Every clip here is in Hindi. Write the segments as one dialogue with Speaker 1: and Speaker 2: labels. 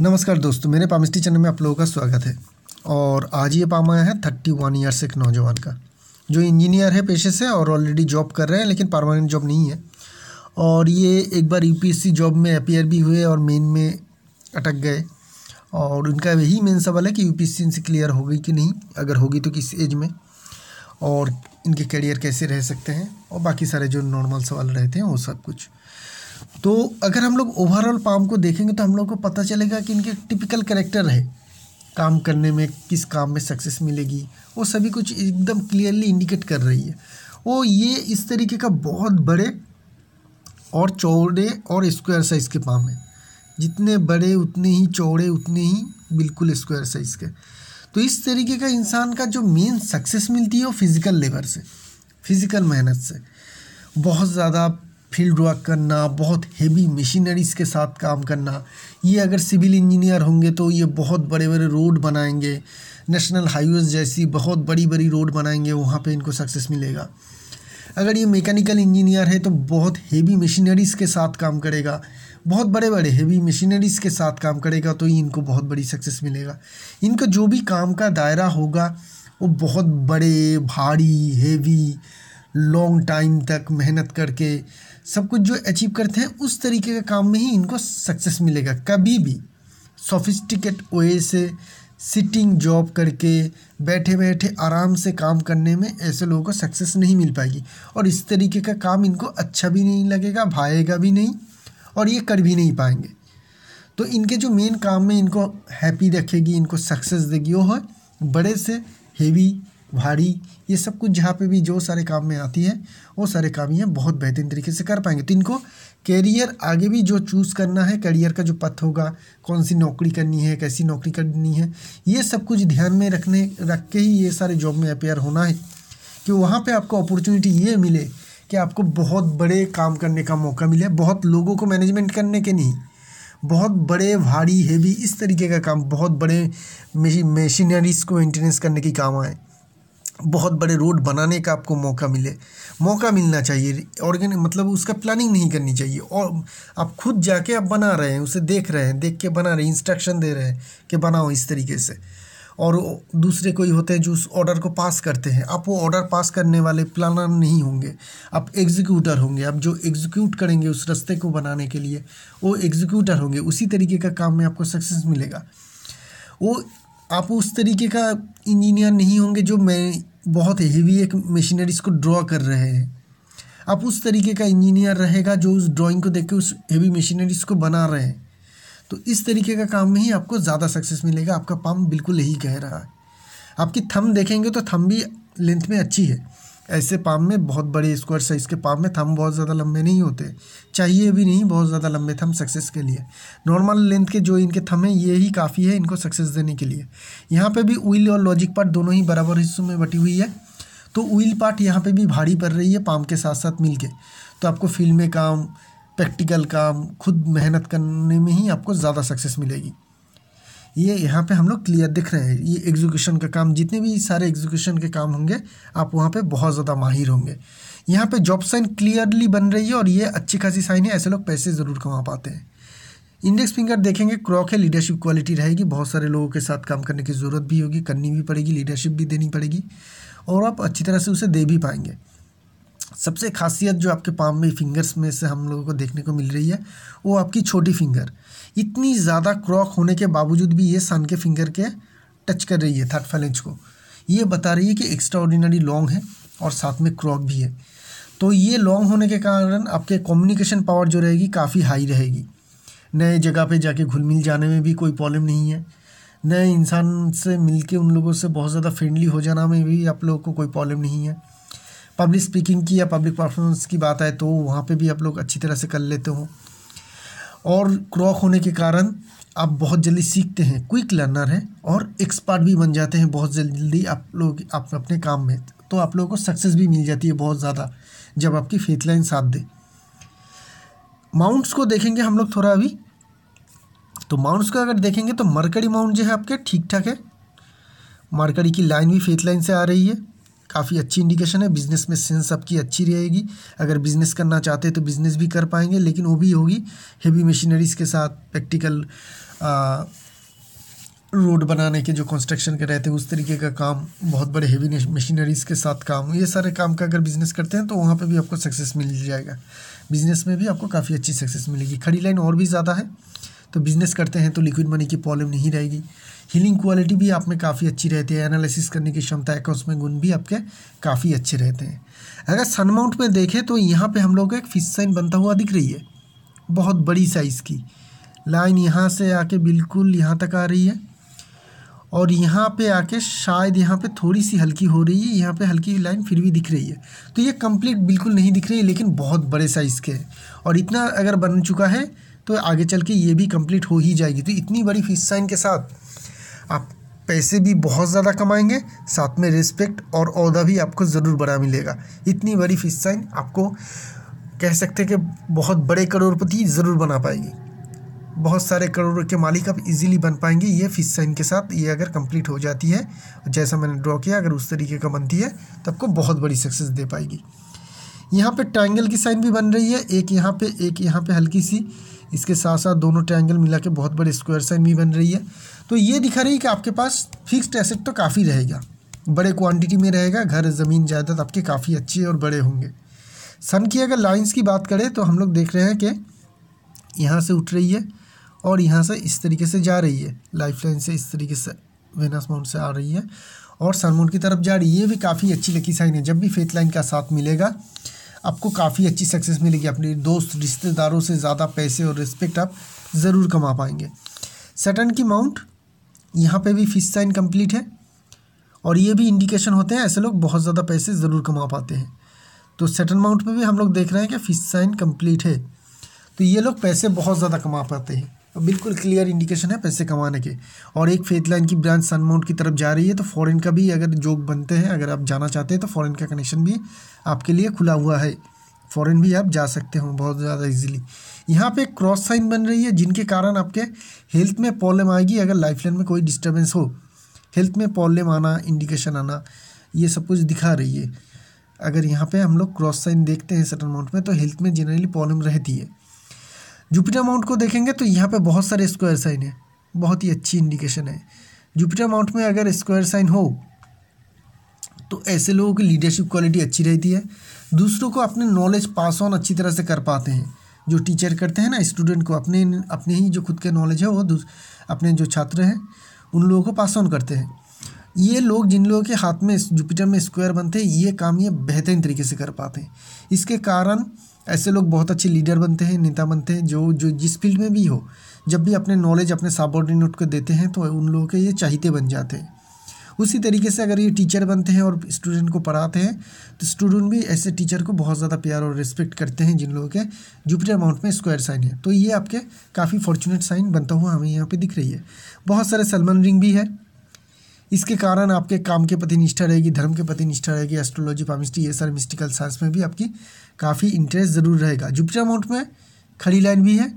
Speaker 1: नमस्कार दोस्तों मेरे पामिस्टी चैनल में आप लोगों का स्वागत है और आज ये पाम आया है थर्टी वन ईयर्स एक नौजवान का जो इंजीनियर है पेशे से और ऑलरेडी जॉब कर रहे हैं लेकिन परमानेंट जॉब नहीं है और ये एक बार यू जॉब में अपेयर भी हुए और मेन में अटक गए और उनका यही मेन सवाल है कि यू पी इनसे क्लियर हो गई कि नहीं अगर होगी तो किस एज में और इनके करियर कैसे रह सकते हैं और बाकी सारे जो नॉर्मल सवाल रहते हैं वो सब कुछ तो अगर हम लोग ओवरऑल पाम को देखेंगे तो हम लोग को पता चलेगा कि इनके टिपिकल करेक्टर है काम करने में किस काम में सक्सेस मिलेगी वो सभी कुछ एकदम क्लियरली इंडिकेट कर रही है वो ये इस तरीके का बहुत बड़े और चौड़े और स्क्वायर साइज़ के पाम है जितने बड़े उतने ही चौड़े उतने ही बिल्कुल स्क्वायर साइज़ के तो इस तरीके का इंसान का जो मेन सक्सेस मिलती है वो फिज़िकल लेबर से फिज़िकल मेहनत से बहुत ज़्यादा फील्ड वर्क करना बहुत हेवी मशीनरीज के साथ काम करना ये अगर सिविल इंजीनियर होंगे तो ये बहुत बड़े बड़े रोड बनाएंगे नेशनल हाईवेज जैसी बहुत बड़ी बड़ी रोड बनाएंगे वहाँ पे इनको सक्सेस मिलेगा अगर ये मैकेनिकल इंजीनियर है तो बहुत हेवी मशीनरीज के साथ काम करेगा बहुत बड़े बड़े हेवी मशीनरीज के साथ काम करेगा तो ही इनको बहुत बड़ी सक्सेस मिलेगा इनका जो भी काम का दायरा होगा वो बहुत बड़े भारी हेवी लॉन्ग टाइम तक मेहनत करके सब कुछ जो अचीव करते हैं उस तरीके का काम में ही इनको सक्सेस मिलेगा कभी भी सोफिस्टिकेट वे से सिटिंग जॉब करके बैठे बैठे आराम से काम करने में ऐसे लोगों को सक्सेस नहीं मिल पाएगी और इस तरीके का काम इनको अच्छा भी नहीं लगेगा भाएगा भी नहीं और ये कर भी नहीं पाएंगे तो इनके जो मेन काम में इनको हैप्पी रखेगी इनको सक्सेस देगी वो है बड़े से हेवी भारी ये सब कुछ जहाँ पे भी जो सारे काम में आती है वो सारे काम ये बहुत बेहतरीन तरीके से कर पाएंगे तो इनको करियर आगे भी जो चूज़ करना है करियर का जो पथ होगा कौन सी नौकरी करनी है कैसी नौकरी करनी है ये सब कुछ ध्यान में रखने रख के ही ये सारे जॉब में अपेयर होना है कि वहाँ पर आपको अपॉर्चुनिटी ये मिले कि आपको बहुत बड़े काम करने का मौका मिले बहुत लोगों को मैनेजमेंट करने के नहीं बहुत बड़े भारी हेवी इस तरीके का काम बहुत बड़े मशीनरीज को मेंटेनेंस करने के काम आए बहुत बड़े रोड बनाने का आपको मौका मिले मौका मिलना चाहिए ऑर्गेन मतलब उसका प्लानिंग नहीं करनी चाहिए और आप खुद जाके आप बना रहे हैं उसे देख रहे हैं देख के बना रहे हैं इंस्ट्रक्शन दे रहे हैं कि बनाओ इस तरीके से और दूसरे कोई होते हैं जो उस ऑर्डर को पास करते हैं आप वो ऑर्डर पास करने वाले प्लानर नहीं होंगे आप एग्जीक्यूटर होंगे आप जो एग्जीक्यूट करेंगे उस रास्ते को बनाने के लिए वो एग्जीक्यूटर होंगे उसी तरीके का काम में आपको सक्सेस मिलेगा वो आप उस तरीके का इंजीनियर नहीं होंगे जो मैं बहुत हेवी एक मशीनरीज को ड्रॉ कर रहे हैं आप उस तरीके का इंजीनियर रहेगा जो उस ड्राइंग को देख के उस हेवी मशीनरीज को बना रहे हैं तो इस तरीके का काम में ही आपको ज़्यादा सक्सेस मिलेगा आपका पाम बिल्कुल यही कह रहा है आपकी थम देखेंगे तो थम भी लेंथ में अच्छी है ऐसे पाम में बहुत बड़े स्क्वायर साइज़ के पाम में थम बहुत ज़्यादा लंबे नहीं होते चाहिए भी नहीं बहुत ज़्यादा लंबे थम सक्सेस के लिए नॉर्मल लेंथ के जो इनके थम हैं ये ही काफ़ी है इनको सक्सेस देने के लिए यहाँ पर भी उइल और लॉजिक पार्ट दोनों ही बराबर हिस्सों में बटी हुई है तो उइल पार्ट यहाँ पर भी भारी पड़ रही है पाम के साथ साथ मिल तो आपको फील्ड में काम प्रैक्टिकल काम खुद मेहनत करने में ही आपको ज़्यादा सक्सेस मिलेगी ये यहाँ पे हम लोग क्लियर दिख रहे हैं ये एग्जीक्यूशन का काम जितने भी सारे एग्जीक्यूशन के काम होंगे आप वहाँ पे बहुत ज़्यादा माहिर होंगे यहाँ पे जॉब साइन क्लियरली बन रही है और ये अच्छी खासी साइन है ऐसे लोग पैसे ज़रूर कमा पाते हैं इंडेक्स फिंगर देखेंगे क्रॉक है लीडरशिप क्वालिटी रहेगी बहुत सारे लोगों के साथ काम करने की ज़रूरत भी होगी करनी भी पड़ेगी लीडरशिप भी देनी पड़ेगी और आप अच्छी तरह से उसे दे भी पाएंगे सबसे खासियत जो आपके पाम में फिंगर्स में से हम लोगों को देखने को मिल रही है वो आपकी छोटी फिंगर इतनी ज़्यादा क्रॉक होने के बावजूद भी ये सन के फिंगर के टच कर रही है थर्ड फैलेंज को ये बता रही है कि एक्स्ट्रा ऑर्डिनरी लॉन्ग है और साथ में क्रॉक भी है तो ये लॉन्ग होने के कारण आपके कम्युनिकेशन पावर जो रहेगी काफ़ी हाई रहेगी नए जगह पे जाके घुल मिल जाने में भी कोई प्रॉब्लम नहीं है नए इंसान से मिल के उन लोगों से बहुत ज़्यादा फ्रेंडली हो जाना में भी आप लोगों को कोई प्रॉब्लम नहीं है पब्लिक स्पीकिंग की या पब्लिक परफॉर्मेंस की बात आए तो वहाँ पे भी आप लोग अच्छी तरह से कर लेते हो और क्रॉक होने के कारण आप बहुत जल्दी सीखते हैं क्विक लर्नर हैं और एक्सपर्ट भी बन जाते हैं बहुत जल्दी आप लोग आप अपने काम में तो आप लोगों को सक्सेस भी मिल जाती है बहुत ज़्यादा जब आपकी फेथ लाइन साथ दे माउंट्स को देखेंगे हम लोग थोड़ा अभी तो माउंट्स का अगर देखेंगे तो मरकड़ी माउंट जो है आपके ठीक ठाक है मरकड़ी की लाइन भी फेथ लाइन से आ रही है काफ़ी अच्छी इंडिकेशन है बिज़नेस में सेंस आपकी अच्छी रहेगी अगर बिज़नेस करना चाहते हैं तो बिज़नेस भी कर पाएंगे लेकिन वो भी होगी हेवी मशीनरीज़ के साथ प्रैक्टिकल रोड बनाने के जो कंस्ट्रक्शन के रहते हैं उस तरीके का काम बहुत बड़े हेवी मशीनरीज़ के साथ काम ये सारे काम का अगर बिज़नेस करते हैं तो वहाँ पर भी आपको सक्सेस मिल जाएगा बिज़नेस में भी आपको काफ़ी अच्छी सक्सेस मिलेगी खड़ी लाइन और भी ज़्यादा है तो बिज़नेस करते हैं तो लिक्विड मनी की प्रॉब्लम नहीं रहेगी हीलिंग क्वालिटी भी आप में काफ़ी अच्छी रहती है एनालिसिस करने की क्षमता अकाउंट्स में गुण भी आपके काफ़ी अच्छे रहते हैं अगर सनमाउंट में देखें तो यहाँ पर हम लोग एक फिश साइन बनता हुआ दिख रही है बहुत बड़ी साइज़ की लाइन यहाँ से आके बिल्कुल यहाँ तक आ रही है और यहाँ पे आके शायद यहाँ पे थोड़ी सी हल्की हो रही है यहाँ पे हल्की लाइन फिर भी दिख रही है तो ये कंप्लीट बिल्कुल नहीं दिख रही है लेकिन बहुत बड़े साइज़ के हैं और इतना अगर बन चुका है तो आगे चल के ये भी कंप्लीट हो ही जाएगी तो इतनी बड़ी फीस साइन के साथ आप पैसे भी बहुत ज़्यादा कमाएंगे साथ में रिस्पेक्ट और अहदा भी आपको ज़रूर बड़ा मिलेगा इतनी बड़ी फीस साइन आपको कह सकते हैं कि बहुत बड़े करोड़पति ज़रूर बना पाएगी बहुत सारे करोड़ के मालिक आप इजीली बन पाएंगे ये फीस साइन के साथ ये अगर कंप्लीट हो जाती है जैसा मैंने ड्रॉ किया अगर उस तरीके का बनती है तो आपको बहुत बड़ी सक्सेस दे पाएगी यहाँ पे ट्रायंगल की साइन भी बन रही है एक यहाँ पे एक यहाँ पे हल्की सी इसके साथ साथ दोनों ट्रायंगल मिला के बहुत बड़े स्क्वायर साइन भी बन रही है तो ये दिखा रही है कि आपके पास फिक्स्ड एसेट तो काफ़ी रहेगा बड़े क्वांटिटी में रहेगा घर ज़मीन जायदाद आपके काफ़ी अच्छे और बड़े होंगे सन की अगर लाइन्स की बात करें तो हम लोग देख रहे हैं कि यहाँ से उठ रही है और यहाँ से इस तरीके से जा रही है लाइफ लाइन से इस तरीके से वेनस माउंट से आ रही है और सनमोन की तरफ जा रही है ये भी काफ़ी अच्छी लकी साइन है जब भी फेथ लाइन का साथ मिलेगा आपको काफ़ी अच्छी सक्सेस मिलेगी अपने दोस्त रिश्तेदारों से ज़्यादा पैसे और रिस्पेक्ट आप ज़रूर कमा पाएंगे सटन की माउंट यहाँ पे भी फिश साइन कंप्लीट है और ये भी इंडिकेशन होते हैं ऐसे लोग बहुत ज़्यादा पैसे ज़रूर कमा पाते हैं तो सेटन माउंट पे भी हम लोग देख रहे हैं कि फिश साइन कंप्लीट है तो ये लोग पैसे बहुत ज़्यादा कमा पाते हैं बिल्कुल क्लियर इंडिकेशन है पैसे कमाने के और एक फेथ लाइन की ब्रांच माउंट की तरफ जा रही है तो फॉरेन का भी अगर जोक बनते हैं अगर आप जाना चाहते हैं तो फॉरेन का कनेक्शन भी आपके लिए खुला हुआ है फॉरेन भी आप जा सकते हो बहुत ज़्यादा इजीली यहाँ पे क्रॉस साइन बन रही है जिनके कारण आपके हेल्थ में प्रॉब्लम आएगी अगर लाइफ लाइन में कोई डिस्टर्बेंस हो हेल्थ में प्रॉब्लम आना इंडिकेशन आना ये सब कुछ दिखा रही है अगर यहाँ पे हम लोग क्रॉस साइन देखते हैं सटन माउंट में तो हेल्थ में जनरली प्रॉब्लम रहती है जुपिटर माउंट को देखेंगे तो यहाँ पे बहुत सारे स्क्वायर साइन है बहुत ही अच्छी इंडिकेशन है जुपिटर माउंट में अगर स्क्वायर साइन हो तो ऐसे लोगों की लीडरशिप क्वालिटी अच्छी रहती है दूसरों को अपने नॉलेज पास ऑन अच्छी तरह से कर पाते हैं जो टीचर करते हैं ना स्टूडेंट को अपने अपने ही जो खुद के नॉलेज है वो अपने जो छात्र हैं उन लोगों को पास ऑन करते हैं ये लोग जिन लोगों के हाथ में जुपिटर में स्क्वायर बनते हैं ये काम ये बेहतरीन तरीके से कर पाते हैं इसके कारण ऐसे लोग बहुत अच्छे लीडर बनते हैं नेता बनते हैं जो जो जिस फील्ड में भी हो जब भी अपने नॉलेज अपने सबॉर्डिनेट को देते हैं तो उन लोगों के ये चाहते बन जाते हैं उसी तरीके से अगर ये टीचर बनते हैं और स्टूडेंट को पढ़ाते हैं तो स्टूडेंट भी ऐसे टीचर को बहुत ज़्यादा प्यार और रिस्पेक्ट करते हैं जिन लोगों के जुपिटर अमाउंट में स्क्वायर साइन है तो ये आपके काफ़ी फॉर्चुनेट साइन बनता हुआ हमें यहाँ पर दिख रही है बहुत सारे सलमान रिंग भी है इसके कारण आपके काम के प्रति निष्ठा रहेगी धर्म के प्रति निष्ठा रहेगी एस्ट्रोलॉजी पामिस्ट्री ये सारे मिस्टिकल साइंस में भी आपकी काफ़ी इंटरेस्ट ज़रूर रहेगा जुपिटर अमाउंट में खड़ी लाइन भी है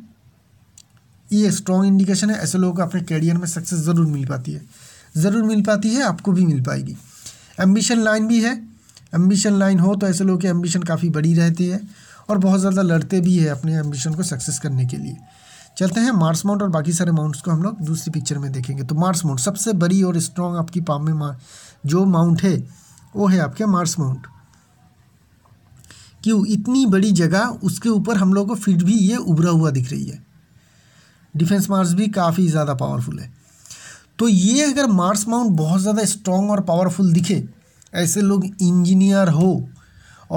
Speaker 1: ये स्ट्रॉन्ग इंडिकेशन है ऐसे लोगों को अपने कैरियर में सक्सेस ज़रूर मिल पाती है ज़रूर मिल पाती है आपको भी मिल पाएगी एम्बिशन लाइन भी है एम्बिशन लाइन हो तो ऐसे लोगों की एम्बिशन काफ़ी बड़ी रहती है और बहुत ज़्यादा लड़ते भी है अपने एम्बिशन को सक्सेस करने के लिए चलते हैं मार्स माउंट और बाकी सारे माउंट्स को हम लोग दूसरी पिक्चर में देखेंगे तो मार्स माउंट सबसे बड़ी और स्ट्रॉन्ग आपकी पाम में जो माउंट है वो है आपके मार्स माउंट क्यों इतनी बड़ी जगह उसके ऊपर हम लोग को फिट भी ये उभरा हुआ दिख रही है डिफेंस मार्स भी काफ़ी ज़्यादा पावरफुल है तो ये अगर मार्स माउंट बहुत ज़्यादा स्ट्रॉन्ग और पावरफुल दिखे ऐसे लोग इंजीनियर हो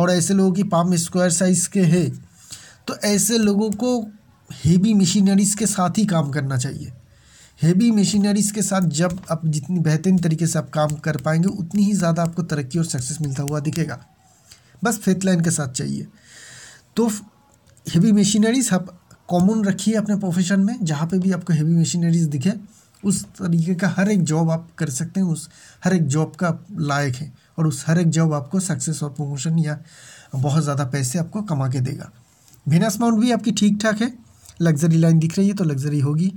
Speaker 1: और ऐसे लोगों की पाम स्क्वायर साइज़ के है तो ऐसे लोगों को हेवी मशीनरीज़ के साथ ही काम करना चाहिए हेवी मशीनरीज़ के साथ जब आप जितनी बेहतरीन तरीके से आप काम कर पाएंगे उतनी ही ज़्यादा आपको तरक्की और सक्सेस मिलता हुआ दिखेगा बस फेथ लाइन के साथ चाहिए तो हेवी मशीनरीज आप कॉमन रखिए अपने प्रोफेशन में जहाँ पे भी आपको हेवी मशीनरीज दिखे उस तरीके का हर एक जॉब आप कर सकते हैं उस हर एक जॉब का लायक है और उस हर एक जॉब आपको सक्सेस और प्रमोशन या बहुत ज़्यादा पैसे आपको कमा के देगा बिना अमाउंट भी आपकी ठीक ठाक है लग्जरी लाइन दिख रही है तो लग्जरी होगी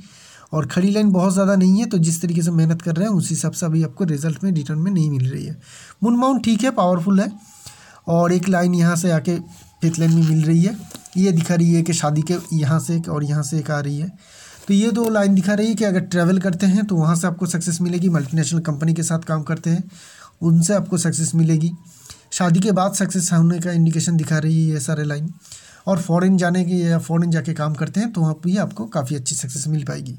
Speaker 1: और खड़ी लाइन बहुत ज़्यादा नहीं है तो जिस तरीके से मेहनत कर रहे हैं उसी हिसाब से अभी आपको रिजल्ट में रिटर्न में नहीं मिल रही है मून माउंट ठीक है पावरफुल है और एक लाइन यहाँ से आके फिफ्थ लाइन में मिल रही है ये दिखा रही है कि शादी के यहाँ से और यहाँ से एक आ रही है तो ये दो लाइन दिखा रही है कि अगर ट्रैवल करते हैं तो वहाँ से आपको सक्सेस मिलेगी मल्टीनेशनल कंपनी के साथ काम करते हैं उनसे आपको सक्सेस मिलेगी शादी के बाद सक्सेस होने का इंडिकेशन दिखा रही है ये सारे लाइन और फॉरेन जाने के या फॉरेन जाके काम करते हैं तो वहाँ भी आपको काफ़ी अच्छी सक्सेस मिल पाएगी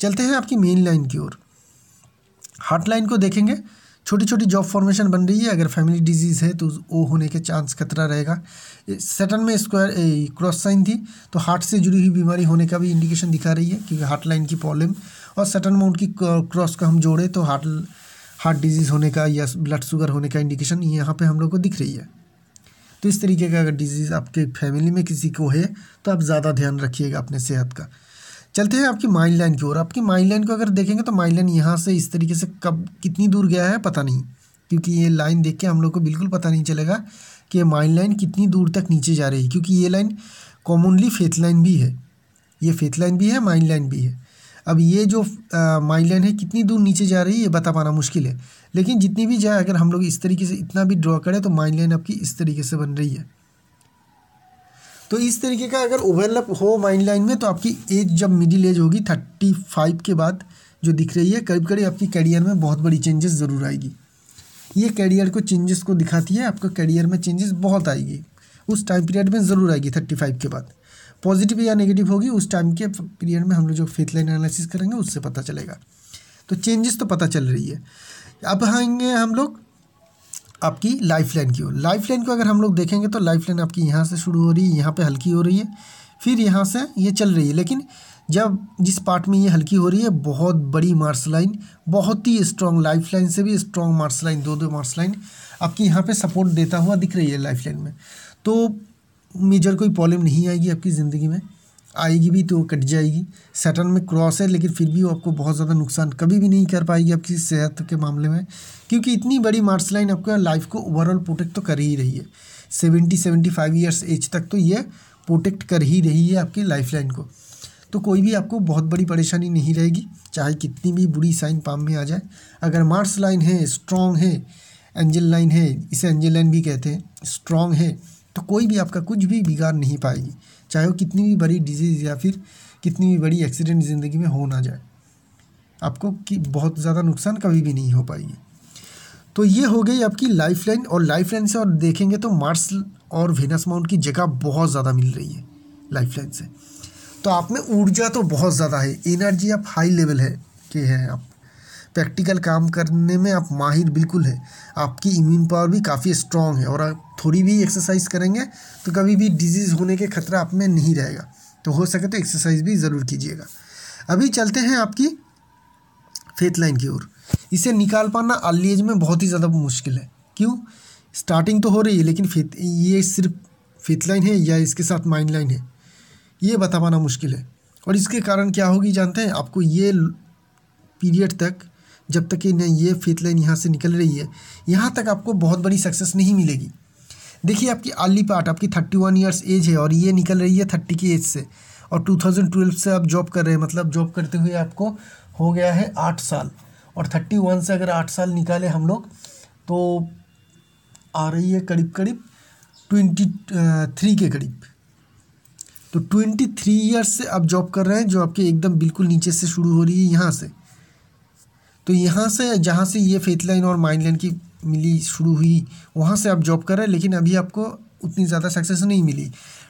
Speaker 1: चलते हैं आपकी मेन लाइन की ओर हार्ट लाइन को देखेंगे छोटी छोटी जॉब फॉर्मेशन बन रही है अगर फैमिली डिजीज़ है तो वो होने के चांस खतरा रहेगा सेटन में स्क्वायर क्रॉस साइन थी तो हार्ट से जुड़ी हुई बीमारी होने का भी इंडिकेशन दिखा रही है क्योंकि हार्ट लाइन की प्रॉब्लम और सेटन में उनकी क्रॉस का हम जोड़े तो हार्ट हार्ट डिजीज़ होने का या ब्लड शुगर होने का इंडिकेशन यहाँ पर हम लोग को दिख रही है तो इस तरीके का अगर डिजीज़ आपके फैमिली में किसी को है तो आप ज़्यादा ध्यान रखिएगा अपने सेहत का चलते हैं आपकी माइंड लाइन की ओर आपकी माइंड लाइन को अगर देखेंगे तो माइंड लाइन यहाँ से इस तरीके से कब कितनी दूर गया है पता नहीं क्योंकि ये लाइन देख के हम लोग को बिल्कुल पता नहीं चलेगा कि ये माइंड लाइन कितनी दूर तक नीचे जा रही है क्योंकि ये लाइन कॉमनली फेथ लाइन भी है ये फेथ लाइन भी है माइंड लाइन भी है अब ये जो माइंड लाइन है कितनी दूर नीचे जा रही है ये बता पाना मुश्किल है लेकिन जितनी भी जाए अगर हम लोग इस तरीके से इतना भी ड्रॉ करें तो माइंड लाइन आपकी इस तरीके से बन रही है तो इस तरीके का अगर ओवरलैप हो माइंड लाइन में तो आपकी एज जब मिडिल एज होगी थर्टी फाइव के बाद जो दिख रही है करीब करीब आपकी करियर में बहुत बड़ी चेंजेस ज़रूर आएगी ये कैरियर को चेंजेस को दिखाती है आपका करियर में चेंजेस बहुत आएगी उस टाइम पीरियड में ज़रूर आएगी थर्टी फाइव के बाद पॉजिटिव या नेगेटिव होगी उस टाइम के पीरियड में हम लोग जो फेथ लाइन एनालिसिस करेंगे उससे पता चलेगा तो चेंजेस तो पता चल रही है अब आएंगे हम लोग आपकी लाइफ लाइन की ओर लाइफ लाइन को अगर हम लोग देखेंगे तो लाइफ लाइन आपकी यहाँ से शुरू हो रही है यहाँ पर हल्की हो रही है फिर यहाँ से ये चल रही है लेकिन जब जिस पार्ट में ये हल्की हो रही है बहुत बड़ी मार्स लाइन बहुत ही स्ट्रॉन्ग लाइफ लाइन से भी स्ट्रॉन्ग मार्स लाइन दो दो मार्स लाइन आपकी यहाँ पे सपोर्ट देता हुआ दिख रही है लाइफ लाइन में तो मेजर कोई प्रॉब्लम नहीं आएगी आपकी ज़िंदगी में आएगी भी तो कट जाएगी सेटन में क्रॉस है लेकिन फिर भी वो आपको बहुत ज़्यादा नुकसान कभी भी नहीं कर पाएगी आपकी सेहत के मामले में क्योंकि इतनी बड़ी मार्स लाइन आपको लाइफ को ओवरऑल प्रोटेक्ट तो कर ही रही है seventy seventy five years age तक तो ये प्रोटेक्ट कर ही रही है आपकी लाइफ लाइन को तो कोई भी आपको बहुत बड़ी परेशानी नहीं रहेगी चाहे कितनी भी बुरी साइन पाम में आ जाए अगर मार्स लाइन है स्ट्रॉन्ग है एंजल लाइन है इसे एंजल लाइन भी कहते हैं स्ट्रॉन्ग है तो कोई भी आपका कुछ भी बिगाड़ नहीं पाएगी चाहे वो कितनी भी बड़ी डिजीज़ या फिर कितनी भी बड़ी एक्सीडेंट ज़िंदगी में हो ना जाए आपको कि बहुत ज़्यादा नुकसान कभी भी नहीं हो पाएगी तो ये हो गई आपकी लाइफ लाइन और लाइफ लाइन से और देखेंगे तो मार्स और वेनस माउंट की जगह बहुत ज़्यादा मिल रही है लाइफ लाइन से तो आप में ऊर्जा तो बहुत ज़्यादा है एनर्जी आप हाई लेवल है के हैं आप प्रैक्टिकल काम करने में आप माहिर बिल्कुल है आपकी इम्यून पावर भी काफ़ी स्ट्रॉन्ग है और आप थोड़ी भी एक्सरसाइज करेंगे तो कभी भी डिजीज़ होने के खतरा आप में नहीं रहेगा तो हो सके तो एक्सरसाइज भी ज़रूर कीजिएगा अभी चलते हैं आपकी फेथ लाइन की ओर इसे निकाल पाना अर्ली एज में बहुत ही ज़्यादा मुश्किल है क्यों स्टार्टिंग तो हो रही है लेकिन फेथ ये सिर्फ फेथ लाइन है या इसके साथ माइंड लाइन है ये बता पाना मुश्किल है और इसके कारण क्या होगी जानते हैं आपको ये पीरियड तक जब तक कि नहीं ये फेथ लाइन यहाँ से निकल रही है यहाँ तक आपको बहुत बड़ी सक्सेस नहीं मिलेगी देखिए आपकी आली पार्ट आपकी थर्टी वन ईयर्स एज है और ये निकल रही है थर्टी की एज से और टू थाउजेंड ट्वेल्व से आप जॉब कर रहे हैं मतलब जॉब करते हुए आपको हो गया है आठ साल और थर्टी वन से अगर आठ साल निकाले हम लोग तो आ रही है करीब करीब ट्वेंटी थ्री के करीब तो ट्वेंटी थ्री ईयर्स से आप जॉब कर रहे हैं जो आपके एकदम बिल्कुल नीचे से शुरू हो रही है यहाँ से तो यहाँ से जहाँ से ये फेथ लाइन और माइंड लाइन की मिली शुरू हुई वहाँ से आप जॉब कर रहे हैं लेकिन अभी आपको उतनी ज़्यादा सक्सेस नहीं मिली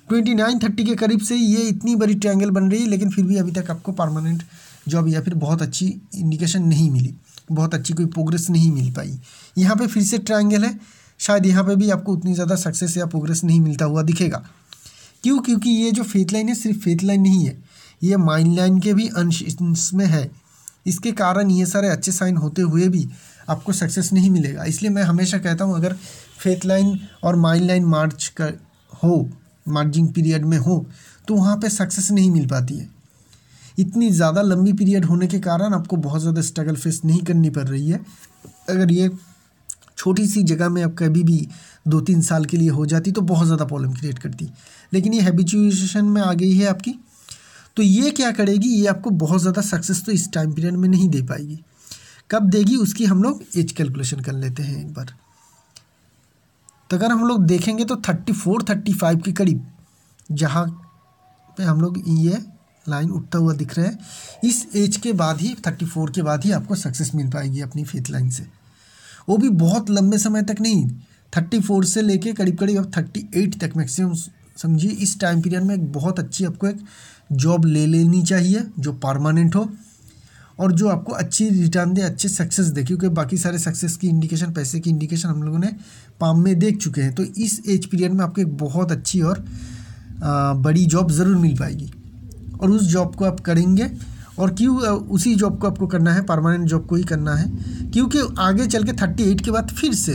Speaker 1: ट्वेंटी नाइन थर्टी के करीब से ये इतनी बड़ी ट्रायंगल बन रही है लेकिन फिर भी अभी तक आपको परमानेंट जॉब या फिर बहुत अच्छी इंडिकेशन नहीं मिली बहुत अच्छी कोई प्रोग्रेस नहीं मिल पाई यहाँ पे फिर से ट्रायंगल है शायद यहाँ पे भी आपको उतनी ज़्यादा सक्सेस या प्रोग्रेस नहीं मिलता हुआ दिखेगा क्यों क्योंकि ये जो फेथ लाइन है सिर्फ फेथ लाइन नहीं है ये माइंड लाइन के भी अंश इसमें है इसके कारण ये सारे अच्छे साइन होते हुए भी आपको सक्सेस नहीं मिलेगा इसलिए मैं हमेशा कहता हूँ अगर फेथ लाइन और माइन लाइन मार्च कर हो मार्जिंग पीरियड में हो तो वहाँ पे सक्सेस नहीं मिल पाती है इतनी ज़्यादा लंबी पीरियड होने के कारण आपको बहुत ज़्यादा स्ट्रगल फेस नहीं करनी पड़ रही है अगर ये छोटी सी जगह में आप कभी भी दो तीन साल के लिए हो जाती तो बहुत ज़्यादा प्रॉब्लम क्रिएट करती लेकिन ये हैबिचुएशन में आ गई है आपकी तो ये क्या करेगी ये आपको बहुत ज़्यादा सक्सेस तो इस टाइम पीरियड में नहीं दे पाएगी कब देगी उसकी हम लोग एज कैलकुलेशन कर लेते हैं एक बार तो अगर हम लोग देखेंगे तो थर्टी फोर थर्टी फाइव के करीब जहाँ पे हम लोग ये लाइन उठता हुआ दिख रहा है इस एज के बाद ही थर्टी फोर के बाद ही आपको सक्सेस मिल पाएगी अपनी फेथ लाइन से वो भी बहुत लंबे समय तक नहीं थर्टी फोर से लेके करीब करीब अब थर्टी एट तक मैक्सिमम समझिए इस टाइम पीरियड में एक बहुत अच्छी आपको एक जॉब ले लेनी चाहिए जो परमानेंट हो और जो आपको अच्छी रिटर्न दे अच्छे सक्सेस दे क्योंकि बाकी सारे सक्सेस की इंडिकेशन पैसे की इंडिकेशन हम लोगों ने पाम में देख चुके हैं तो इस एज पीरियड में आपको एक बहुत अच्छी और आ, बड़ी जॉब ज़रूर मिल पाएगी और उस जॉब को आप करेंगे और क्यों उसी जॉब को आपको करना है परमानेंट जॉब को ही करना है क्योंकि आगे चल के थर्टी एट के बाद फिर से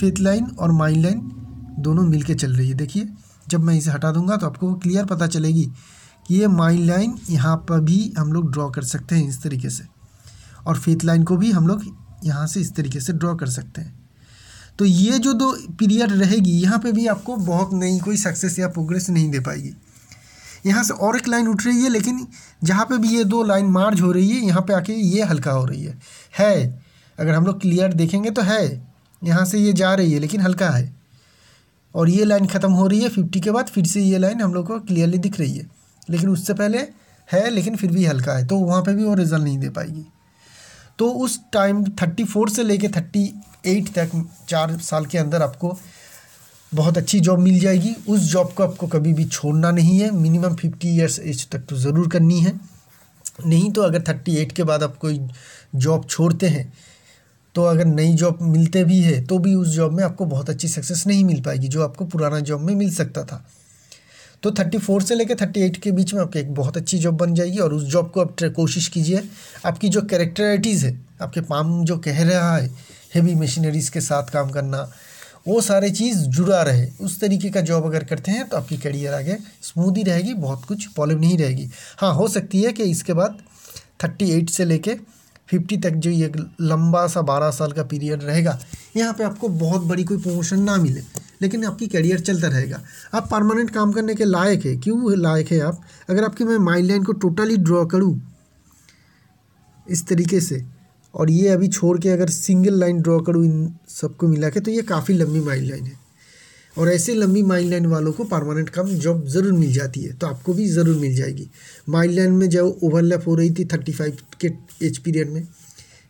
Speaker 1: फेथ लाइन और माइन लाइन दोनों मिल के चल रही है देखिए जब मैं इसे हटा दूंगा तो आपको क्लियर पता चलेगी कि ये माइन लाइन यहाँ पर भी हम लोग ड्रॉ कर सकते हैं इस तरीके से और फेथ लाइन को भी हम लोग यहाँ से इस तरीके से ड्रॉ कर सकते हैं तो ये जो दो पीरियड रहेगी यहाँ पे भी आपको बहुत नहीं कोई सक्सेस या प्रोग्रेस नहीं दे पाएगी यहाँ से और एक लाइन उठ रही है लेकिन जहाँ पे भी ये दो लाइन मार्ज हो रही है यहाँ पे आके ये हल्का हो रही है है अगर हम लोग क्लियर देखेंगे तो है यहाँ से ये जा रही है लेकिन हल्का है और ये लाइन ख़त्म हो रही है फिफ्टी के बाद फिर से ये लाइन हम लोग को क्लियरली दिख रही है लेकिन उससे पहले है लेकिन फिर भी हल्का है तो वहाँ पे भी वो रिज़ल्ट नहीं दे पाएगी तो उस टाइम थर्टी फोर से लेके थर्टी एट तक चार साल के अंदर आपको बहुत अच्छी जॉब मिल जाएगी उस जॉब को आपको कभी भी छोड़ना नहीं है मिनिमम फिफ्टी ईयर्स एज तक तो ज़रूर करनी है नहीं तो अगर थर्टी एट के बाद आप कोई जॉब छोड़ते हैं तो अगर नई जॉब मिलते भी है तो भी उस जॉब में आपको बहुत अच्छी सक्सेस नहीं मिल पाएगी जो आपको पुराना जॉब में मिल सकता था तो थर्टी फोर से लेकर थर्टी एट के बीच में आपके एक बहुत अच्छी जॉब बन जाएगी और उस जॉब को आप कोशिश कीजिए आपकी जो करेक्टरिटीज़ है आपके पाम जो कह रहा है हेवी मशीनरीज़ के साथ काम करना वो सारे चीज़ जुड़ा रहे उस तरीके का जॉब अगर करते हैं तो आपकी करियर आगे स्मूथ ही रहेगी बहुत कुछ प्रॉब्लम नहीं रहेगी हाँ हो सकती है कि इसके बाद थर्टी एट से लेके फिफ्टी तक जो ये लंबा सा बारह साल का पीरियड रहेगा यहाँ पे आपको बहुत बड़ी कोई प्रमोशन ना मिले लेकिन आपकी करियर चलता रहेगा आप परमानेंट काम करने के लायक है क्यों लायक है आप अगर आपकी मैं माइंड लाइन को टोटली ड्रॉ करूँ इस तरीके से और ये अभी छोड़ के अगर सिंगल लाइन ड्रॉ करूँ इन सबको मिला के तो ये काफ़ी लंबी माइंड लाइन है और ऐसे लंबी माइल लाइन वालों को परमानेंट कम जॉब ज़रूर मिल जाती है तो आपको भी ज़रूर मिल जाएगी माइल लाइन में जब ओवरलैप हो रही थी थर्टी फाइव के एज पीरियड में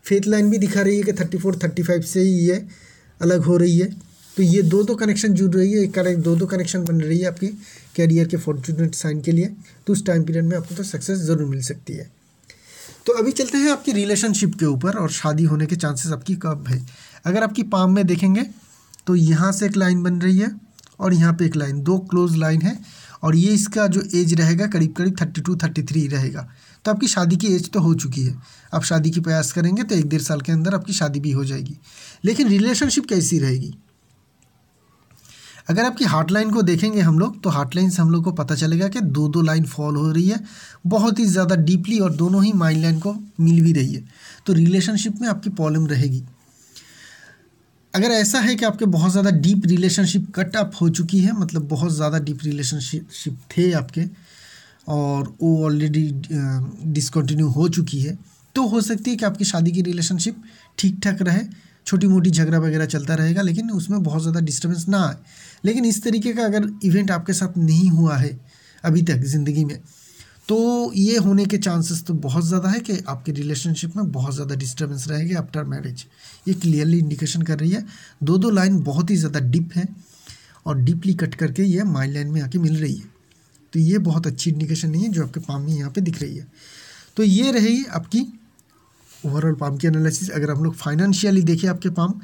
Speaker 1: फेथ लाइन भी दिखा रही है कि थर्टी फोर थर्टी फाइव से ही ये अलग हो रही है तो ये दो दो कनेक्शन जुड़ रही है एक कनेक्ट दो दो कनेक्शन बन रही है आपके कैरियर के फॉर्चुनेट साइन के लिए तो उस टाइम पीरियड में आपको तो सक्सेस ज़रूर मिल सकती है तो अभी चलते हैं आपकी रिलेशनशिप के ऊपर और शादी होने के चांसेस आपकी कब है अगर आपकी पाम में देखेंगे तो यहाँ से एक लाइन बन रही है और यहाँ पे एक लाइन दो क्लोज लाइन है और ये इसका जो एज रहेगा करीब करीब थर्टी टू थर्टी थ्री रहेगा तो आपकी शादी की एज तो हो चुकी है आप शादी की प्रयास करेंगे तो एक डेढ़ साल के अंदर आपकी शादी भी हो जाएगी लेकिन रिलेशनशिप कैसी रहेगी अगर आपकी हार्ट लाइन को देखेंगे हम लोग तो हार्ट लाइन से हम लोग को पता चलेगा कि दो दो लाइन फॉल हो रही है बहुत ही ज़्यादा डीपली और दोनों ही माइंड लाइन को मिल भी रही है तो रिलेशनशिप में आपकी प्रॉब्लम रहेगी अगर ऐसा है कि आपके बहुत ज़्यादा डीप रिलेशनशिप कट अप हो चुकी है मतलब बहुत ज़्यादा डीप रिलेशनशिप थे आपके और वो ऑलरेडी डिसकंटिन्यू हो चुकी है तो हो सकती है कि आपकी शादी की रिलेशनशिप ठीक ठाक रहे छोटी मोटी झगड़ा वगैरह चलता रहेगा लेकिन उसमें बहुत ज़्यादा डिस्टर्बेंस ना आए लेकिन इस तरीके का अगर इवेंट आपके साथ नहीं हुआ है अभी तक ज़िंदगी में तो ये होने के चांसेस तो बहुत ज़्यादा है कि आपके रिलेशनशिप में बहुत ज़्यादा डिस्टर्बेंस रहेगी आफ्टर मैरिज ये क्लियरली इंडिकेशन कर रही है दो दो लाइन बहुत ही ज़्यादा डीप है और डीपली कट करके ये माइंड लाइन में आके मिल रही है तो ये बहुत अच्छी इंडिकेशन नहीं है जो आपके पाम में यहाँ पे दिख रही है तो ये रहेगी आपकी ओवरऑल पाम की एनालिसिस अगर हम लोग फाइनेंशियली देखें आपके पाम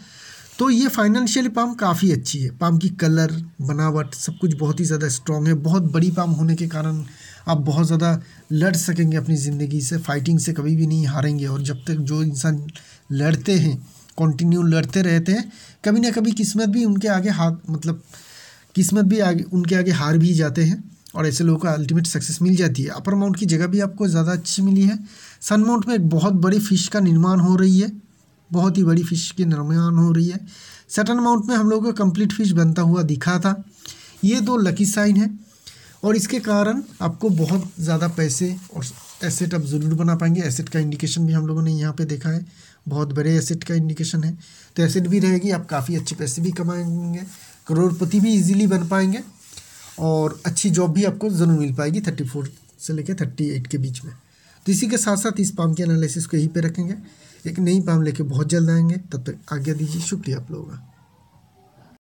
Speaker 1: तो ये फाइनेंशियली पाम काफ़ी अच्छी है पाम की कलर बनावट सब कुछ बहुत ही ज़्यादा स्ट्रॉन्ग है बहुत बड़ी पाम होने के कारण आप बहुत ज़्यादा लड़ सकेंगे अपनी ज़िंदगी से फाइटिंग से कभी भी नहीं हारेंगे और जब तक जो इंसान लड़ते हैं कंटिन्यू लड़ते रहते हैं कभी ना कभी किस्मत भी उनके आगे हाथ मतलब किस्मत भी आगे उनके आगे हार भी जाते हैं और ऐसे लोगों को अल्टीमेट सक्सेस मिल जाती है अपर माउंट की जगह भी आपको ज़्यादा अच्छी मिली है सन माउंट में एक बहुत बड़ी फ़िश का निर्माण हो रही है बहुत ही बड़ी फ़िश के निर्माण हो रही है सटन अमाउंट में हम लोगों का कंप्लीट फिश बनता हुआ दिखा था ये दो लकी साइन है और इसके कारण आपको बहुत ज़्यादा पैसे और एसेट आप ज़रूर बना पाएंगे एसेट का इंडिकेशन भी हम लोगों ने यहाँ पे देखा है बहुत बड़े एसेट का इंडिकेशन है तो एसेट भी रहेगी आप काफ़ी अच्छे पैसे भी कमाएंगे करोड़पति भी इजीली बन पाएंगे और अच्छी जॉब भी आपको ज़रूर मिल पाएगी थर्टी फोर से लेकर थर्टी एट के बीच में तो इसी के साथ साथ इस पाम के एनालिसिस को यहीं पर रखेंगे एक नई पाम लेके बहुत जल्द आएंगे तब तक आज्ञा दीजिए शुक्रिया आप लोगों का